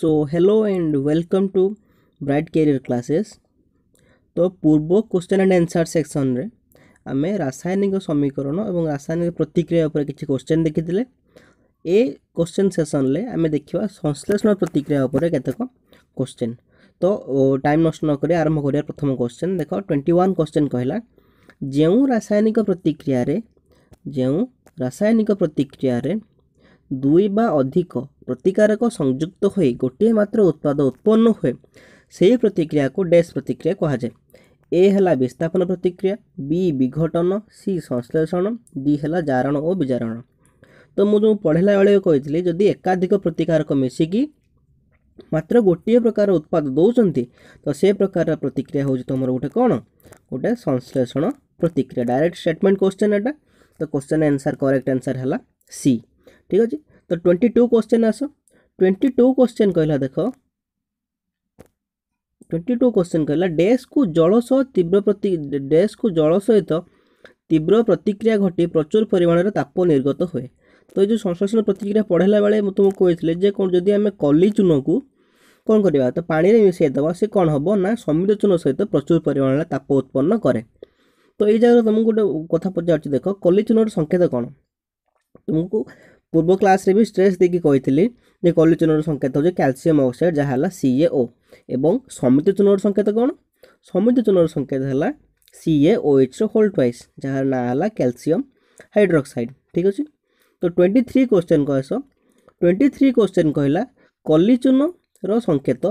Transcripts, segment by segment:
so hello and welcome to Bright Career Classes ତ ପୂର୍ବ question and answer ସେକ୍ସନ୍ରେ ଆମେ ରାସାୟନିକ ସମୀକରଣ ଏବଂ ରାସାୟନିକ ପ୍ରତିକ୍ରିୟା ଉପରେ କିଛି କୋଶ୍ଚେନ୍ ଦେଖିଥିଲେ ଏ କୋଶ୍ଚେନ୍ ସେସନ୍ରେ ଆମେ ଦେଖିବା ସଂଶ୍ଲେଷଣ ପ୍ରତିକ୍ରିୟା ଉପରେ କେତେକ କୋଶ୍ଚେନ୍ ତ ଟାଇମ୍ ନଷ୍ଟ ନକରି ଆରମ୍ଭ କରିବା ପ୍ରଥମ କୋଶ୍ଚେନ୍ ଦେଖ ଟ୍ୱେଣ୍ଟି ୱାନ୍ କୋଶ୍ଚେନ୍ କହିଲା ଯେଉଁ ରାସାୟନିକ ପ୍ରତିକ୍ରିୟାରେ ଯେଉଁ ରାସାୟନିକ ପ୍ରତିକ୍ରିୟାରେ ଦୁଇ ବା ଅଧିକ प्रतिकारक संयुक्त हो गोटे मात्र उत्पाद उत्पन्न हुए से प्रतिक्रिया को डैश प्रतिक्रिया कहुए ए है विस्थापन प्रतिक्रिया बी विघटन सी संश्लेषण डी है जारण और विजारण तो मुझे पढ़ला बेले कही जदि एकाधिक प्रतिकारक मिसिकी मात्र गोटे प्रकार उत्पाद दौंती तो से प्रकार प्रतिक्रिया हूँ तुम गोटे कौन गोटे संश्लेषण प्रतिक्रिया डायरेक्ट स्टेटमेंट क्वेश्चन एटा तो क्वेश्चन आंसर करेक्ट आंसर है सी ठीक अच्छे तो ट्वेंटी टू क्वेश्चन आस ट्वेंटी टू क्वेश्चन कहला देख ट्वेंटी टू क्वेश्चन कहला ଡ୍ୟାସ୍ କୁ ଜଳ ସହ ତୀବ୍ର ପ୍ରତି ଡ୍ୟାସ୍ କୁ ଜଳ ସହିତ ତୀବ୍ର ପ୍ରତିକ୍ରିୟା ଘଟି ପ୍ରଚୁର ପରିମାଣରେ ତାପ ନିର୍ଗତ ହୁଏ ତ ଏ ଯେଉଁ ସଂଶ୍ଳେଷଣ ପ୍ରତିକ୍ରିୟା ପଢ଼େଇଲା ବେଳେ ମୁଁ ତୁମକୁ କହିଥିଲି ଯେ କ'ଣ ଯଦି ଆମେ କଲି ଚୂନକୁ କ'ଣ କରିବା ତ ପାଣିରେ ମିଶାଇ ଦେବା ସେ କ'ଣ ହେବ ନା ସମୁଦ୍ର ଚୂନ ସହିତ ପ୍ରଚୁର ପରିମାଣରେ ତାପ ଉତ୍ପନ୍ନ କରେ ତ ଏଇ ଜାଗାରେ ତୁମକୁ ଗୋଟେ କଥା ପଚାରୁଛି ଦେଖ କଲି ଚୂନର ସଂକେତ କ'ଣ ତୁମକୁ ପୂର୍ବ କ୍ଲାସ୍ରେ ବି ଷ୍ଟ୍ରେସ୍ ଦେଇକି କହିଥିଲି ଯେ କଲି ଚୂନର ସଂକେତ ହେଉଛି କ୍ୟାଲସିୟମ୍ ଅକ୍ସାଇଡ୍ ଯାହା ହେଲା ସି ଏ ଓ ଏବଂ ସମିତି ଚୂନର ସଂକେତ କ'ଣ ସମିତି ଚୂନର ସଂକେତ ହେଲା ସି ଏ ଓ ଏଚ୍ର ହୋଲ୍ ଟ୍ୱାଇସ୍ ଯାହାର ନାଁ ହେଲା କ୍ୟାଲସିୟମ୍ ହାଇଡ୍ରକ୍ସାଇଡ୍ ଠିକ୍ ଅଛି ତ ଟ୍ୱେଣ୍ଟି ଥ୍ରୀ କୋଶ୍ଚେନ୍ କହିସ ଟ୍ୱେଣ୍ଟି ଥ୍ରୀ କୋଶ୍ଚେନ୍ କହିଲା କଲି ଚୂନର ସଂକେତ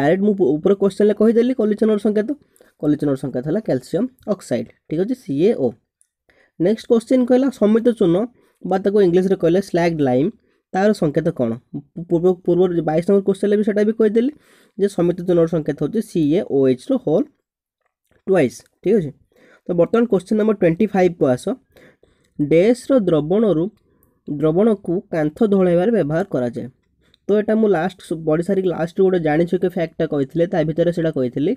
ଡାଇରେକ୍ଟ ମୁଁ ଉପର କୋଶ୍ଚେନ୍ରେ କହିଦେଲି କଲି ଚୂନର ସଂକେତ କଲି ଚୂନର ସଂକେତ ହେଲା କ୍ୟାଲସିୟମ୍ ଅକ୍ସାଇଡ୍ ଠିକ୍ ଅଛି C A O next question କହିଲା ସମିତ ଚୂନ ବା ତାକୁ ଇଂଲିଶରେ କହିଲେ ସ୍ଲାଗ୍ ଲାଇମ୍ ତା'ର ସଂକେତ କ'ଣ ପୂର୍ବ ପୂର୍ବ ବାଇଶ ନମ୍ବର କୋଶ୍ଚିନ୍ରେ ବି ସେଇଟା ବି କହିଦେଲି ଯେ ସମିତ ଜନର ସଂକେତ ହେଉଛି ସି ଏ ଓ ଏଚ୍ର ହୋଲ୍ ଟ୍ୱାଇସ୍ ଠିକ୍ ଅଛି ତ ବର୍ତ୍ତମାନ କୋଶ୍ଚିନ୍ ନମ୍ବର ଟ୍ୱେଣ୍ଟି ଫାଇଭକୁ ଆସ ଡେସ୍ର ଦ୍ରବଣରୁ ଦ୍ରବଣକୁ କାନ୍ଥ ଢଳାଇବାରେ ବ୍ୟବହାର କରାଯାଏ ତ ଏଇଟା ମୁଁ ଲାଷ୍ଟ ପଢ଼ି ସାରିକି ଲାଷ୍ଟ ଗୋଟେ ଜାଣିଛୁ କି ଫ୍ୟାକ୍ଟଟା କହିଥିଲେ ତା ଭିତରେ ସେଇଟା କହିଥିଲି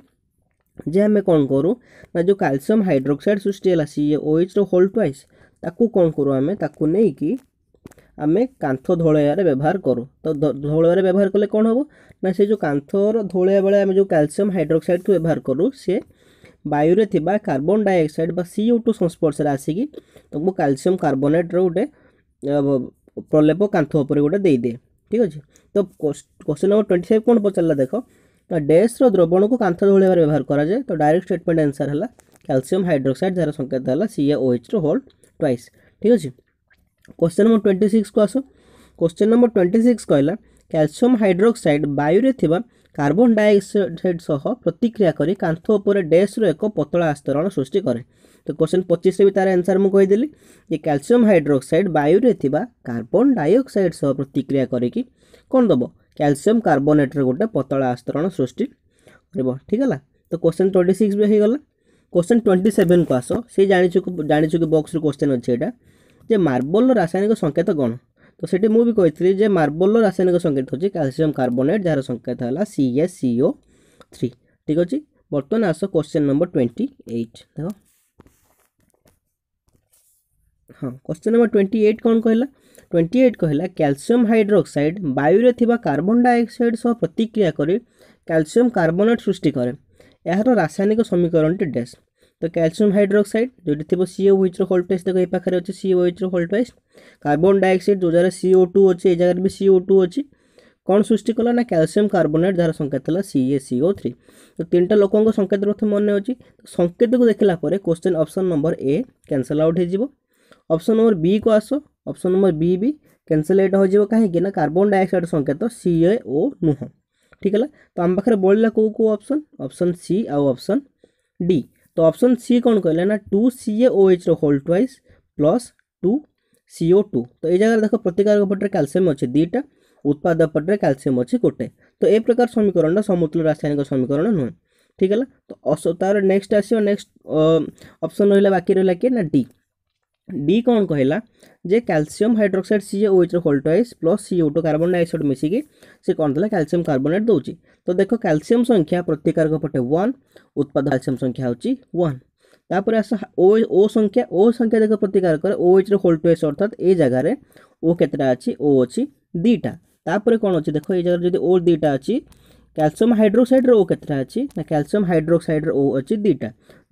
ଯେ ଆମେ କ'ଣ କରୁ ନା ଯେଉଁ କାଲସିୟମ୍ ହାଇଡ୍ରୋକ୍ସାଇଡ଼୍ ସୃଷ୍ଟି ହେଲା ସିଏ ଓ ଏଚ୍ର ହୋଲ୍ ଟ୍ୱାଇସ୍ ତାକୁ କ'ଣ କରୁ ଆମେ ତାକୁ ନେଇକି ଆମେ କାନ୍ଥ ଧୋଳେଇବାରେ ବ୍ୟବହାର କରୁ ତ ଧୋଳେଇବାରେ ବ୍ୟବହାର କଲେ କ'ଣ ହେବ ନା ସେ ଯେଉଁ କାନ୍ଥର ଧୋଳେଇବା ବେଳେ ଆମେ ଯେଉଁ କ୍ୟାଲସିୟମ୍ ହାଇଡ୍ରୋକ୍ସାଇଡ଼କୁ ବ୍ୟବହାର କରୁ ସେ ବାୟୁରେ ଥିବା କାର୍ବନ୍ ଡାଇଅକ୍ସାଇଡ଼ ବା ସି ଓ ଟୁ ସଂସ୍ପର୍ଶରେ ଆସିକି ତୁମକୁ କ୍ୟାଲସିୟମ୍ କାର୍ବୋନେଟ୍ର ଗୋଟେ ପ୍ରଲେପ କାନ୍ଥ ଉପରେ ଗୋଟେ ଦେଇଦିଏ ଠିକ୍ ଅଛି ତ କ୍ୱେଶ୍ଚନ୍ ନମ୍ବର ଟ୍ୱେଣ୍ଟି ଫାଇଭ୍ କ'ଣ ପଚାରିଲା ଦେଖ ନା ଡେସ୍ର ଦ୍ରବଣକୁ କାନ୍ଥ ଧୋଳିବାରେ ବ୍ୟବହାର କରାଯାଏ ତ ଡାଇରେକ୍ଟ ଷ୍ଟେଟମେଣ୍ଟ ଆନ୍ସର୍ ହେଲା କ୍ୟାଲସିୟମ୍ ହାଇଡ୍ରୋକ୍ସାଇଡ଼ ଯାହାର ସଂକେତ ହେଲା ସି ଏ ଓ ଏଚ୍ର ହୋଲ୍ଡ ଟ୍ୱାଇସ୍ ଠିକ୍ ଅଛି କୋଶ୍ଚେନ୍ ନମ୍ବର ଟ୍ୱେଣ୍ଟି ସିକ୍ସକୁ ଆସ କୋଶ୍ଚେନ୍ ନମ୍ବର ଟ୍ୱେଣ୍ଟି ସିକ୍ସ କହିଲା କ୍ୟାଲସିୟମ୍ ହାଇଡ୍ରୋକ୍ସାଇଡ୍ ବାୟୁରେ ଥିବା କାର୍ବନ୍ ଡାଇଅକ୍ସାଇଡ୍ ସହ ପ୍ରତିକ୍ରିୟା କରି କାନ୍ଥ ଉପରେ ଡ୍ୟାସ୍ର ଏକ ପତଳା ଆସ୍ତରଣ ସୃଷ୍ଟି କରେ ତ କୋଶ୍ଚିନ୍ ପଚିଶରେ ବି ତାର ଆନ୍ସର୍ ମୁଁ କହିଦେଲି ଯେ କ୍ୟାଲସିୟମ୍ ହାଇଡ୍ରୋକ୍ସାଇଡ୍ ବାୟୁରେ ଥିବା କାର୍ବନ୍ ଡାଇଅକ୍ସାଇଡ୍ ସହ ପ୍ରତିକ୍ରିୟା କରିକି କ'ଣ ଦେବ କ୍ୟାଲସିୟମ୍ କାର୍ବୋନେଟ୍ର ଗୋଟେ ପତଳା ଆସ୍ତରଣ ସୃଷ୍ଟି କରିବ ଠିକ୍ ହେଲା ତ କୋଶ୍ଚିନ୍ ଟ୍ୱେଣ୍ଟି ସିକ୍ସ ବି ହେଇଗଲା কোশ্চেন ଟ୍ୱେଣ୍ଟି ସେଭେନ୍କୁ ଆସ ସେଇ ଜାଣିଛୁ ଜାଣିଛୁ କି ବକ୍ସରୁ କୋଶ୍ଚେନ୍ ଅଛି ଏଇଟା ଯେ ମାର୍ବଲର ରାସାୟନିକ ସଂକେତ କ'ଣ ତ ସେଠି ମୁଁ ବି କହିଥିଲି ଯେ ମାର୍ବଲର ରାସାୟନିକ ସଂକେତ ହେଉଛି କ୍ୟାଲସିୟମ୍ କାର୍ବୋନେଟ୍ ଯାହାର ସଂକେତ ହେଲା C S C O three ଠିକ୍ ଅଛି ବର୍ତ୍ତମାନ ଆସ କୋଶ୍ଚେନ୍ ନମ୍ବର ଟ୍ୱେଣ୍ଟି ଏଇଟ୍ ଦେଖ ହଁ କୋଶ୍ଚେନ୍ ନମ୍ବର ଟ୍ୱେଣ୍ଟି ଏଇଟ୍ କ'ଣ କହିଲା ଟ୍ୱେଣ୍ଟି ଏଇଟ୍ କହିଲା କ୍ୟାଲସିୟମ୍ ହାଇଡ୍ରୋକ୍ସାଇଡ୍ ବାୟୁରେ ଥିବା କାର୍ବନ୍ ଡାଇଅକ୍ସାଇଡ୍ ସହ ପ୍ରତିକ୍ରିୟା କରି କ୍ୟାଲସିୟମ୍ କାର୍ବୋନେଟ୍ ସୃଷ୍ଟି କରେ ଏହାର ରାସାୟନିକ ସମୀକରଣଟି ଡ୍ୟାସ୍ ତ କ୍ୟାଲସିୟମ୍ ହାଇଡ୍ରୋକ୍ସାଇଡ୍ ଯେଉଁଠି ଥିବ ସିଓ ଓଇଚ୍ର ହୋଲ୍ ପ୍ରାଇସ୍ ଦେଖ ଏ ପାଖରେ ଅଛି ସିଓ ଓଇଚ୍ର ହୋଲ୍ଟେଜ୍ ପ୍ରାଇସ୍ କାର୍ବନ୍ ଡାଇଅକ୍ସାଇଡ୍ ଯେଉଁ ଜାଗାରେ ସିଓ ଟୁ ଅଛି ଏ ଜାଗାରେ ବି ସିଓ ଟୁ ଅଛି କ'ଣ ସୃଷ୍ଟି କଲା ନା କ୍ୟାଲସିୟମ୍ କାର୍ବୋନେଟ୍ ଯାହାର ସଂକେତ ଥିଲା ସିଏ ସିଓ ଥ୍ରୀ ତ ତିନିଟା ଲୋକଙ୍କ ସଂକେତ ପ୍ରଥମେ ମନେ ଅଛି ସଂକେତକୁ ଦେଖିଲା ପରେ question option number A cancel out ହେଇଯିବ ଅପସନ୍ ନମ୍ବର ବିକୁ ଆସ option number B B cancel cancelled ହୋଇଯିବ କାହିଁକି ନା କାର୍ବନ୍ ଡାଇଅକ୍ସାଇଡ୍ ସଂକେତ ସିଏ ଓ ନୁହଁ ठीक है तो आम पाखे बढ़ला कौ कौ option option C option D तो अप्सन सी कौन कहला ना two C H whole twice plus two CO two तो ये जगह देख प्रतिकारक पटे कैलसीयम अच्छे दुईटा उत्पाद पटे कैलसीयम अच्छे गोटे तो ए प्रकार समीकरण समुद्र रासायनिक समीकरण नुह ठीक है तो तार नेक्स्ट आसो नेक्स्ट ऑप्शन रहा बाकी रहा किए ना डी ଡି କ'ଣ କହିଲା ଯେ କ୍ୟାଲସିୟମ୍ ହାଇଡ୍ରୋକ୍ସାଇଡ୍ ସି ଓଏଚ୍ର whole twice plus C O two carbon dioxide ମିଶିକି ସେ କ'ଣ ଦେଲା କ୍ୟାଲସିୟମ୍ କାର୍ବୋନେଟ୍ ଦେଉଛି ତ ଦେଖ କ୍ୟାଲସିୟମ୍ ସଂଖ୍ୟା ପ୍ରତିକାରକ ପଟେ ୱାନ୍ ଉତ୍ପାଦ କ୍ୟାଲସିୟମ୍ ସଂଖ୍ୟା ହେଉଛି ୱାନ୍ ତାପରେ ଆସ ଓ ଓ ସଂଖ୍ୟା ଓ ସଂଖ୍ୟା ଦେଖ ପ୍ରତିକାରକରେ ଓ ଏଚ୍ର ହୋଲ୍ଟଏସ୍ ଅର୍ଥାତ୍ ଏ ଜାଗାରେ ଓ କେତେଟା ଅଛି ଓ ଅଛି ଦୁଇଟା ତାପରେ କ'ଣ ଅଛି ଦେଖ ଏ ଜାଗାରେ ଯଦି ଓ ଦୁଇଟା ଅଛି କ୍ୟାଲସିୟମ୍ ହାଇଡ୍ରୋକ୍ସାଇଡ଼୍ର ଓ କେତେଟା ଅଛି ନା କ୍ୟାଲସିୟମ୍ ହାଇଡ୍ରୋକ୍ସାଇଡ଼୍ର ଓ ଅଛି ଦୁଇଟା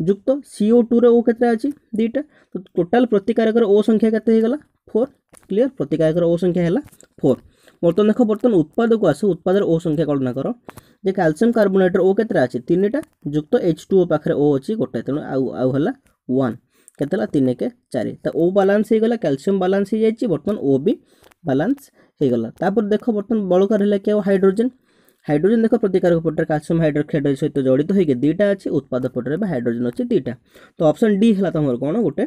ଯୁକ୍ତ ସିଓ ଟୁର ଓ କେତେଟା ଅଛି ଦୁଇଟା ତ ଟୋଟାଲ୍ ପ୍ରତିକାରକର ଓ ସଂଖ୍ୟା କେତେ ହେଇଗଲା ଫୋର୍ କ୍ଲିଅର୍ ପ୍ରତିକାରକର ଓ ସଂଖ୍ୟା ହେଲା ଫୋର୍ ବର୍ତ୍ତମାନ ଦେଖ ବର୍ତ୍ତମାନ ଉତ୍ପାଦକୁ ଆସ ଉତ୍ପାଦର ଓ ସଂଖ୍ୟା ଗଣନା କର ଯେ କ୍ୟାଲସିୟମ୍ କାର୍ବୋନେଟ୍ର ଓ କେତେଟା ଅଛି ତିନିଟା ଯୁକ୍ତ ଏଚ୍ ଟୁ ଓ ପାଖରେ ଓ ଅଛି ଗୋଟେ ତେଣୁ ଆଉ ଆଉ ହେଲା ୱାନ୍ କେତେ ହେଲା ତିନି ଏକ ଚାରି ତ ଓ ବାଲାନ୍ସ ହେଇଗଲା କ୍ୟାଲସିୟମ୍ ବାଲାନ୍ସ ହେଇଯାଇଛି ବର୍ତ୍ତମାନ ଓ ବି ବାଲାନ୍ସ ହେଇଗଲା ତାପରେ ଦେଖ ବର୍ତ୍ତମାନ ବଳକା ରହିଲା କି ଆଉ ହାଇଡ୍ରୋଜେନ୍ ହାଇଡ୍ରୋଜେନ୍ ଦେଖ ପ୍ରତିକାରକ ପଟରେ କାଲସିୟମ୍ ହାଇଡ୍ରୋକ୍ସାଇଡ୍ ସହିତ ଜଡ଼ିତ ହୋଇକି ଦୁଇଟା ଅଛି ଉତ୍ପାଦ ପଟରେ ବା ହାଇଡ୍ରୋଜେନ୍ ଅଛି ଦୁଇଟା ତ ଅପସନ୍ ଡି ହେଲା ତୁମର କ'ଣ ଗୋଟେ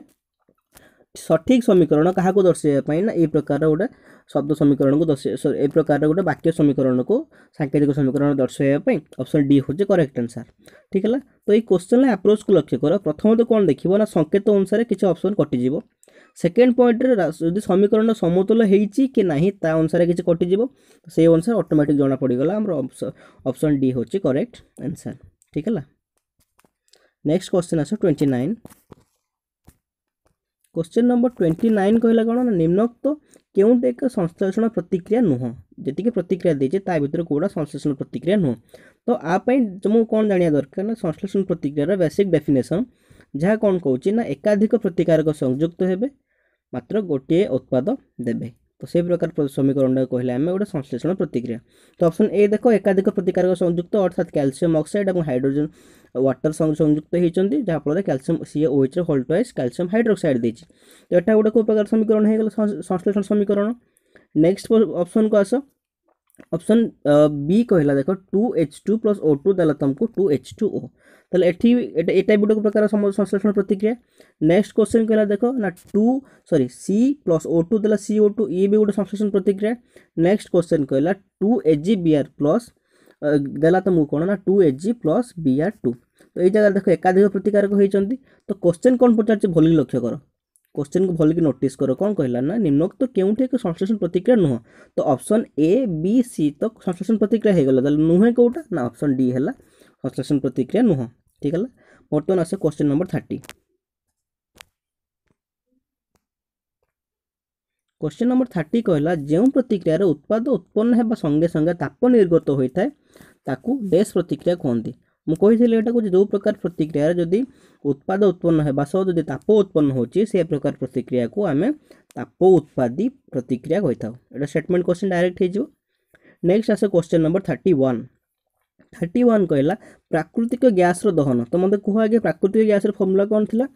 ସଠିକ୍ ସମୀକରଣ କାହାକୁ ଦର୍ଶାଇବା ପାଇଁ ନା ଏଇ ପ୍ରକାରର ଗୋଟେ ଶବ୍ଦ ସମୀକରଣକୁ ଦର୍ଶାଇ ଏ ପ୍ରକାରର ଗୋଟେ ବାକ୍ୟ ସମୀକରଣକୁ ସାଙ୍କେତିକ ସମୀକରଣ ଦର୍ଶାଇବା ପାଇଁ ଅପସନ୍ ଡି ହେଉଛି କରେକ୍ଟ ଆନ୍ସର୍ ଠିକ୍ ହେଲା ତ ଏଇ କୋଶ୍ଚିନ୍ର ଆପ୍ରୋଚ୍କୁ ଲକ୍ଷ୍ୟ କର ପ୍ରଥମତଃ କ'ଣ ଦେଖିବ ନା ସଙ୍କେତ ଅନୁସାରେ କିଛି ଅପସନ୍ କଟିଯିବ ସେକେଣ୍ଡ ପଏଣ୍ଟରେ ଯଦି ସମୀକରଣ ସମତୁଲ ହେଇଛି କି ନାହିଁ ତା ଅନୁସାରେ କିଛି କଟିଯିବ ସେଇ ଅନୁସାରେ ଅଟୋମେଟିକ୍ ଜଣା ପଡ଼ିଗଲା ଆମର ଅପସନ୍ ଡି ହେଉଛି କରେକ୍ଟ ଆନ୍ସର୍ ଠିକ୍ ହେଲା ନେକ୍ସଟ କ୍ୱେଶ୍ଚିନ୍ ଆସ twenty nine question number twenty nine କହିଲା କ'ଣ ନା ନିମ୍ନୋକ୍ତ କେଉଁଟି ଏକ ସଂଶ୍ଳେଷଣ ପ୍ରତିକ୍ରିୟା ନୁହଁ ଯେତିକି ପ୍ରତିକ୍ରିୟା ଦେଇଛି ତା ଭିତରୁ କେଉଁଟା ସଂଶ୍ଳେଷଣ ପ୍ରତିକ୍ରିୟା ନୁହଁ ତ ଆ ପାଇଁ ମୁଁ କ'ଣ ଜାଣିବା ଦରକାର ନା ସଂଶ୍ଳେଷଣ ପ୍ରତିକ୍ରିୟାର ବେସିକ୍ ଡେଫିନେସନ୍ ଯାହା କ'ଣ କହୁଛି ନା ଏକାଧିକ ପ୍ରତିକାରକ ସଂଯୁକ୍ତ ହେବେ ମାତ୍ର ଗୋଟିଏ ଉତ୍ପାଦ ଦେବେ ତ ସେଇ ପ୍ରକାର ସମୀକରଣଟାକୁ କହିଲେ ଆମେ ଗୋଟେ ସଂଶ୍ଳେଷଣ ପ୍ରତିକ୍ରିୟା ତ ଅପସନ୍ ଏ ଦେଖ ଏକାଧିକ ପ୍ରତିକାରକ ସଂଯୁକ୍ତ ଅର୍ଥାତ୍ କ୍ୟାଲସିୟମ୍ ଅକ୍ସାଇଡ୍ ଏବଂ ହାଇଡ୍ରୋଜେନ୍ ୱାଟର୍ ସଂଯୁକ୍ତ ହୋଇଛନ୍ତି ଯାହାଫଳରେ କ୍ୟାଲସିୟମ୍ ସିଏ ଓଏଚ୍ର ହୋଲ୍ଟ ୱାଇଜ୍ କ୍ୟାଲସିୟମ୍ ହାଇଡ୍ରୋକ୍ସାଇଡ୍ ଦେଇଛି ତ ଏଟା ଗୋଟେ କେଉଁ ପ୍ରକାର ସମୀକରଣ ହୋଇଗଲା ସଂଶ୍ଳେଷଣ ସମୀକରଣ ନେକ୍ସଟ ଅପସନ୍କୁ ଆସ ଅପସନ୍ ବି କହିଲା ଦେଖ two H two plus O two ଦେଲା ତୁମକୁ ଟୁ ଏଚ୍ ଟୁ ଓ ତାହେଲେ ଏଠି ଏଟା ଏଇଟା ବି ଗୋଟେ ପ୍ରକାର ସଂଶ୍ଲେଷଣ ପ୍ରତିକ୍ରିୟା ନେକ୍ସଟ କ୍ୱେଶ୍ଚନ୍ କହିଲା ଦେଖ ନା two sorry C plus O two ଦେଲା ସି ଓ ଟୁ ଇଏ ବି ଗୋଟେ ସଂଶ୍ଲେଷଣ ପ୍ରତିକ୍ରିୟା ନେକ୍ସଟ କ୍ୱେଶ୍ଚନ୍ କହିଲା two H G B R plus ଦେଲା ତୁମକୁ କ'ଣ ନା two H G plus B R two ତ ଏଇ ଜାଗାରେ ଦେଖ ଏକାଧିକ ପ୍ରତିକାରକ ହୋଇଛନ୍ତି ତ କ୍ୱେଶ୍ଚନ୍ କ'ଣ ପଚାରୁଛି ଭଲି ଲକ୍ଷ୍ୟ କର क्वेश्चन को भलिक नोट कर कौन कहला ना निम्नोक्त क्योंठी एक संश्लेषण प्रतिक्रिया नुह तो अप्सन ए बी सी तो संश्लेषण प्रतिक्रिया हो होगा नुहे कौटा ना अप्सन डी है संश्लेषण प्रतिक्रिया नुह ठीक है बर्तमान आस question number thirty question number thirty कहला जो प्रतिक्रियार उत्पाद उत्पन्न होगा संगे संगे ताप निर्गत होता है ताकू डेस प्रतिक्रिया कहते ମୁଁ କହିଥିଲି ଏଇଟାକୁ ଯେଉଁ ପ୍ରକାର ପ୍ରତିକ୍ରିୟାରେ ଯଦି ଉତ୍ପାଦ ଉତ୍ପନ୍ନ ହେବା ସହ ଯଦି ତାପ ଉତ୍ପନ୍ନ ହେଉଛି ସେ ପ୍ରକାର ପ୍ରତିକ୍ରିୟାକୁ ଆମେ ତାପ ଉତ୍ପାଦୀ ପ୍ରତିକ୍ରିୟା କହିଥାଉ ଏଇଟା ଷ୍ଟେଟମେଣ୍ଟ କ୍ୱେଶ୍ଚିନ୍ ଡାଇରେକ୍ଟ ହେଇଯିବ ନେକ୍ସଟ ଆସେ question number thirty one thirty one କହିଲା ପ୍ରାକୃତିକ ଗ୍ୟାସ୍ର ଦହନ ତ ମୋତେ କୁହ ଆଜ୍ଞା ପ୍ରାକୃତିକ ଗ୍ୟାସ୍ର ଫର୍ମୁଲା କ'ଣ ଥିଲା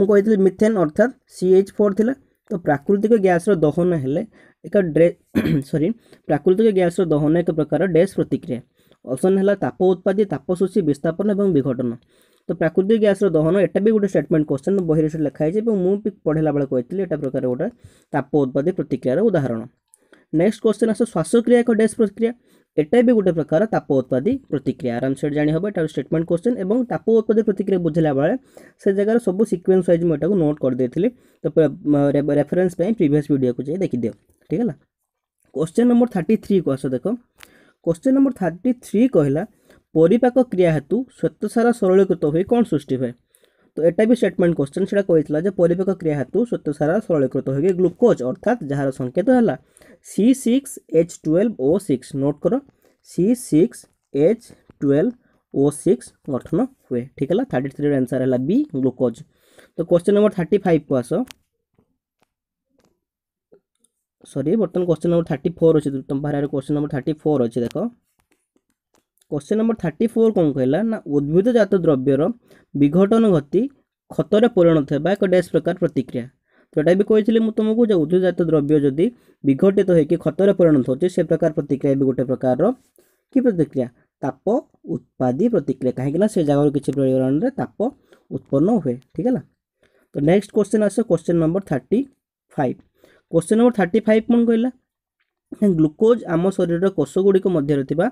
ମୁଁ କହିଥିଲି ମିଥେନ୍ ଅର୍ଥାତ୍ ସି ଏଚ୍ ଫୋର୍ ଥିଲା ତ ପ୍ରାକୃତିକ ଗ୍ୟାସ୍ର ଦହନ ହେଲେ ଏକ ଡ୍ରେ ସରି ପ୍ରାକୃତିକ ଗ୍ୟାସ୍ର ଦହନ ଏକ ପ୍ରକାର ଡେସ୍ ପ୍ରତିକ୍ରିୟା অপশন হেলা তাপোউৎপাদী তাপোসূছি বিস্থাপন এবং বিঘটনা তো প্রাকৃতিক গ্যাসৰ দহন এটা বে গুড ষ্টেটমেণ্ট কোয়েশ্চন বহිරে লিখা হৈছে এবং মুই পঢ়েলা বলে কৈছিল এটা প্ৰকাৰৰ এটা তাপোউৎপাদী প্ৰতিক্ৰাৰ উদাহৰণ নেক্সট কোয়েশ্চন আছে শ্বসক্রিয়াৰ ড্যাশ প্ৰক্ৰিয়া এটা বে গুড প্ৰকাৰৰ তাপোউৎপাদী প্ৰতিক্ৰিয়া আৰামছৈ জানি হব এটা ষ্টেটমেণ্ট কোয়েশ্চন এবং তাপোউৎপাদী প্ৰতিক্ৰিয়া বুজিলা বলে সেই জাগাৰ সবো সিকুয়েন্স वाइज মই এটা কো নোট কৰ দিছিল তপি ৰেফৰেন্স পাই প্ৰিভিয়াস ভিডিঅ'কো চাই দেখি দিও ঠিক হলা কোয়েশ্চন নম্বৰ 33 কো আছে দেখো କୋଶ୍ଚିନ୍ ନମ୍ବର ଥାର୍ଟି ଥ୍ରୀ କହିଲା ପରିପାକ କ୍ରିୟା ହେତୁ ଶ୍ୱେତସାର ସରଳୀକୃତ ହୋଇ କ'ଣ ସୃଷ୍ଟି ହୁଏ ତ ଏଇଟା ବି ଷ୍ଟେଟମେଣ୍ଟ କୋଶ୍ଚିନ୍ ସେଇଟା କହିଥିଲା ଯେ ପରିପାକ କ୍ରିୟା ହେତୁ ଶ୍ୱେତସାର ସରଳୀକୃତ ହୋଇକି ଗ୍ଲୁକୋଜ୍ ଅର୍ଥାତ୍ ଯାହାର ସଂକେତ ହେଲା C six H twelve O six note କର C six H twelve O six ଗଠନ ହୁଏ ଠିକ୍ ହେଲା ଥାର୍ଟି ଥ୍ରୀର ଆନ୍ସର୍ ହେଲା ବି ଗ୍ଲୁକୋଜ୍ ତ କୋଶ୍ଚିନ୍ ନମ୍ବର ଥାର୍ଟି ଫାଇଭ୍କୁ ଆସ সরি বর্তমান কোশ্চেন নম্বর থার্টি ফোর অছি তোমার ভাইয়ার কোশ্চেন নম্বর থার্টি ফোর অছি দেখ কোশ্চেন নম্বর থার্টি ফোর কম কহিলা না উদ্ভিদজাত দ্রব্যর বিঘটন গতি খতরে পরিণত হওয়া এক ড্যাশ প্রকার প্রতিক্রিয়া ଯେଉଁଟା ବି କହିଥିଲି ମୁଁ ତୁମକୁ ଯେ ଉଦ୍ଭିଦଜାତ ଦ୍ରବ୍ୟ ଯଦି ବିଘଟିତ ହୋଇକି ଖତରେ ପରିଣତ ହେଉଛି ସେ ପ୍ରକାର ପ୍ରତିକ୍ରିୟା ବି ଗୋଟେ ପ୍ରକାରର କି ପ୍ରତିକ୍ରିୟା ତାପ ଉତ୍ପାଦି ପ୍ରତିକ୍ରିୟା କାହିଁକିନା ସେ ଜାଗାରୁ କିଛି ପରିମାଣରେ ତାପ ଉତ୍ପନ୍ନ ହୁଏ ଠିକ୍ ହେଲା ତ ନେକ୍ସଟ କୋଶ୍ଚିନ୍ ଆସେ question number thirty five question number thirty five କ'ଣ କହିଲା ଗ୍ଲୁକୋଜ୍ ଆମ ଶରୀରର କୋଷଗୁଡ଼ିକ ମଧ୍ୟରେ ଥିବା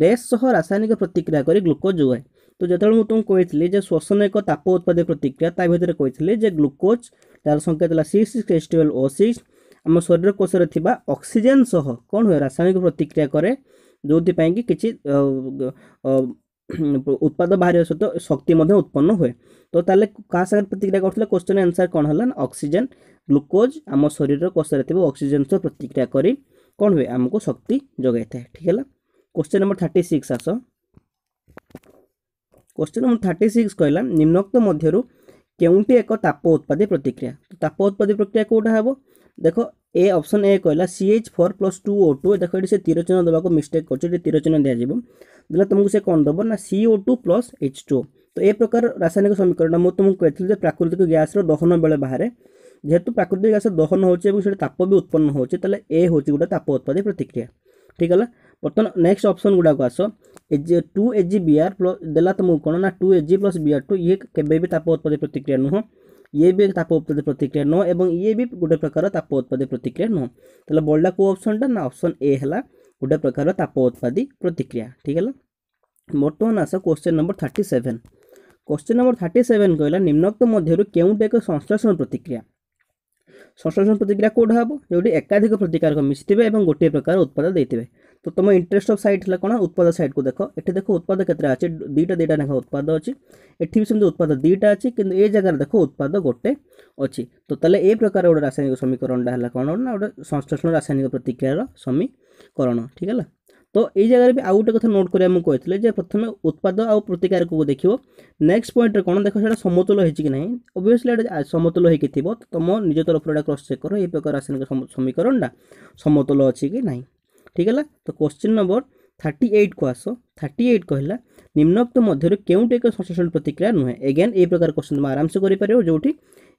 ଡ୍ୟାସ୍ ସହ ରାସାୟନିକ ପ୍ରତିକ୍ରିୟା କରି ଗ୍ଲୁକୋଜ୍ ଯୋଗାଏ ତ ଯେତେବେଳେ ମୁଁ ତୁମକୁ କହିଥିଲି ଯେ ଶ୍ଵସନ ଏକ ତାପ ଉତ୍ପାଦକ ପ୍ରତିକ୍ରିୟା ତା ଭିତରେ କହିଥିଲି ଯେ ଗ୍ଲୁକୋଜ୍ ତା'ର ସଂକେତ ହେଲା six six H twelve O six ଆମ ଶରୀର କୋଷରେ ଥିବା ଅକ୍ସିଜେନ୍ ସହ କ'ଣ ହୁଏ ରାସାୟନିକ ପ୍ରତିକ୍ରିୟା କରେ ଯେଉଁଥିପାଇଁ କି କିଛି ଉତ୍ପାଦ ବାହାରିବା ସହିତ ଶକ୍ତି ମଧ୍ୟ ଉତ୍ପନ୍ନ ହୁଏ ତ ତାହେଲେ କାହା ସାଙ୍ଗରେ ପ୍ରତିକ୍ରିୟା କରୁଥିଲେ କ୍ୱେଶ୍ଚନ୍ ଆନ୍ସର୍ କ'ଣ ହେଲା ନା ଅକ୍ସିଜେନ୍ ଗ୍ଲୁକୋଜ୍ ଆମ ଶରୀରର କୋଷରେ ଥିବା ଅକ୍ସିଜେନ୍ ସହ ପ୍ରତିକ୍ରିୟା କରି କ'ଣ ହୁଏ ଆମକୁ ଶକ୍ତି ଯୋଗାଇଥାଏ ଠିକ୍ ହେଲା କ୍ୱେଶ୍ଚନ୍ ନମ୍ବର ଥାର୍ଟି ସିକ୍ସ ଆସ କ୍ୱେଶ୍ଚନ୍ ନମ୍ବର ଥାର୍ଟି ସିକ୍ସ କହିଲା ନିମ୍ନୋକ୍ତ ମଧ୍ୟରୁ କେଉଁଠି ଏକ ତାପ ଉତ୍ପାଦୀ ପ୍ରତିକ୍ରିୟା ତାପ ଉତ୍ପାଦୀ ପ୍ରକ୍ରିୟା କେଉଁଟା ହେବ ଦେଖ ଏ ଅପସନ୍ ଏ କହିଲା C H four plus two O two ଦେଖ ଏଠି ସେ ତୀର ଚିହ୍ନ ଦେବାକୁ ମିଷ୍ଟେକ୍ କରୁଛି ଏଠି ତୀର ଚିହ୍ନ ଦିଆଯିବ ଦେଲେ ତୁମକୁ ସେ କ'ଣ ଦେବ ନା C O two plus H two ତ ଏ ପ୍ରକାର ରାସାୟନିକ ସମୀକରଣ ମୁଁ ତୁମକୁ କହିଥିଲି ଯେ ପ୍ରାକୃତିକ ଗ୍ୟାସ୍ର ଦହନ ବେଳେ ବାହାରେ ଯେହେତୁ ପ୍ରାକୃତିକ ଗ୍ୟାସ୍ର ଦହନ ହେଉଛି ଏବଂ ସେଠି ତାପ ବି ଉତ୍ପନ୍ନ ହେଉଛି ତାହେଲେ ଏ ହେଉଛି ଗୋଟେ ତାପ ଉତ୍ପାଦୀ ପ୍ରତିକ୍ରିୟା ଠିକ୍ ହେଲା ବର୍ତ୍ତମାନ ନେକ୍ସଟ ଅପସନ୍ ଗୁଡ଼ାକୁ ଆସ एज टू एच जि बि आर प्लस देला तुमको कौन ना two H G plus B R two ये केवे उत्पादी प्रतिक्रिया नुह ये भी ताप उत्पादी प्रतिक्रिया नुह ये भी गोटे प्रकार ताप उत्पादी प्रतिक्रिया नुह तो बड़ा कौ अप्सनटा ना अप्सन ए है गोटे प्रकार ताप उत्पादी प्रतिक्रिया ठीक है बर्तमान आस question number thirty seven question number thirty seven कहला निम्नोक्त मध्य केउट एक संश्लेषण प्रतिक्रिया संश्लेषण प्रतिक्रिया कौट हम जो एकाधिक प्रतिकारक मिशिथे और गोटे प्रकार उत्पाद देते তো ତୁମ ଇଣ୍ଟରେଷ୍ଟ ଅଫ୍ ସାଇଟ୍ ହେଲା କ'ଣ ଉତ୍ପାଦ ସାଇଟ୍କୁ ଦେଖ ଏଠି ଦେଖ ଉତ୍ପାଦ କେତେଟା ଅଛି ଦୁଇଟା ଦୁଇଟା ଲେଖା ଉତ୍ପାଦ ଅଛି ଏଠି ବି ସେମିତି ଉତ୍ପାଦ ଦୁଇଟା ଅଛି କିନ୍ତୁ ଏ ଜାଗାରେ ଦେଖ ଉତ୍ପାଦ ଗୋଟେ ଅଛି ତ ତାହେଲେ ଏ ପ୍ରକାର ଗୋଟେ ରାସାୟନିକ ସମୀକରଣଟା ହେଲା କ'ଣ ନା ଗୋଟେ ସଂଶ୍ଳେଷଣ ରାସାୟନିକ ପ୍ରତିକ୍ରିୟାର ସମୀକରଣ ଠିକ୍ ହେଲା ତ ଏଇ ଜାଗାରେ ବି ଆଉ ଗୋଟେ କଥା ନୋଟ୍ କରିବା ମୁଁ କହିଥିଲି ଯେ ପ୍ରଥମେ ଉତ୍ପାଦ ଆଉ ପ୍ରତିକାରକୁ ଦେଖିବ ନେକ୍ସଟ ପଏଣ୍ଟରେ କ'ଣ ଦେଖ ସେଇଟା ସମତୁଲ ହେଇଛି କି ନାହିଁ ଅବଭିୟସଲି ଏଇଟା ସମତୁଲ ହେଇକି ଥିବ ତ ତୁମ ନିଜ ତରଫରୁ ଏଇଟା କ୍ରସ୍ ଚେକ୍ କର ଏଇ ପ୍ରକାର ରାସାୟନିକ ସମୀକରଣଟା ସମତୁଲ ଅଛି କି ନାହିଁ ठीक है तो क्वेश्चन नंबर থার্টি এইট কু আস থার্টি এইট কহিলা নিম্নোক্ত মধ্যে কেউটি এক সংশ্লেষণ প্রতিক্রিয়া নুহে এগেন এই প্রকার কোশ্চেন তুমি আরামসে করিপার যেটি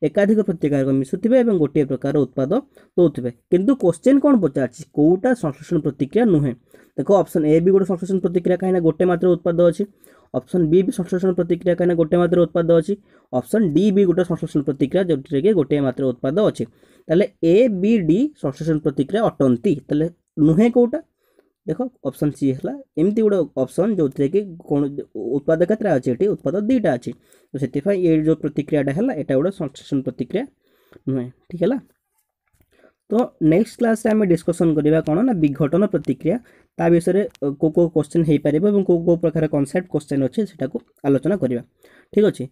একাধিক প্রতিকারক মিশুবে এবং গোটিয়ে প্রকার উৎপাদ দৌথে কিন্তু কোশ্চেন কোণ পচারছি কোটা সংশ্লেষণ প্রতিক্রিয়া নুহে দেখ অপশন এ বি গোটে সংশ্লেষণ প্রতিক্রিয়া কিনা গোটে মাত্র উৎপাদ অছি অপশন বি বি সংশ্লেষণ প্রতিক্রিয়া কিনা গোটে মাত্র উৎপাদ অছি অপশন ডি বি গোটে সংশ্লেষণ প্রতিক্রিয়া যেটিরে গোটিয়ে মাত্র উৎপাদ অছি তাহলে এ বি ডি সংশ্লেষণ প্রতিক্রিয়া অটন্তি তাহলে नुहे कौटा देख अप्सन सी है एमती गोटे अप्सन जो थे कि कौन उत्पाद कतटा अच्छे ये उत्पाद दुईटा अच्छे तो से जो प्रतिक्रियाटा है यहाँ गोटे संश्लेषण प्रतिक्रिया नुहे ठीक है तो नेक्स्ट क्लास आम डिस्कसन करवा कौन ना विघटन प्रतिक्रिया ता विषय को को क्वेश्चन हो पारे और कौ कौ प्रकार कनसेप्ट क्वेश्चन अच्छे से आलोचना करवा ठीक अच्छे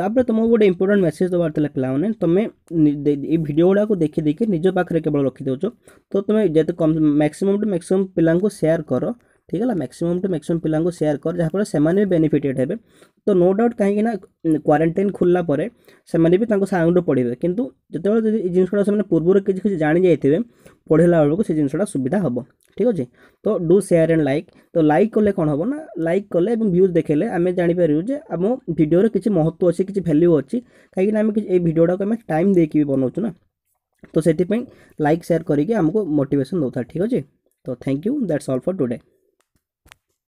ତାପରେ ତୁମକୁ ଗୋଟେ ଇମ୍ପୋର୍ଟାଣ୍ଟ ମେସେଜ୍ ଦେବାର ଥିଲା ପିଲାମାନେ ତୁମେ ଏଇ ଭିଡ଼ିଓ ଗୁଡ଼ାକୁ ଦେଖି ଦେଖି ନିଜ ପାଖରେ କେବଳ ରଖିଦେଉଛ ତ ତୁମେ ଯେତେ କମ୍ ମ୍ୟାକ୍ସିମମ୍ ଟୁ ମ୍ୟାକ୍ସିମମ୍ ପିଲାଙ୍କୁ ସେୟାର କର ठीक है मैक्सीम टू मैक्सीम पिलांकु सेयार कर जहाँफल से बेनिफिटेड हे तो नो डाउट कहीं क्वारेटाइन खोलला से साउंड पढ़े कि जो पूर्व किसी जाणी जाइए पढ़ला बेलू से जिनसा सुविधा हम ठीक अच्छे तो डू सेयार एंड लाइक तो लाइक कले कौन हम ना लाइक कले भ्यूज देखे आम जापर जो आम भिडर किसी महत्व अच्छी किसी भैल्यू अच्छी कहीं आम टाइम देखिए बनाऊ ना तो से लाइक सेयार करके आमको मोटेसन दौर ठीक अच्छे तो thank you that's all for today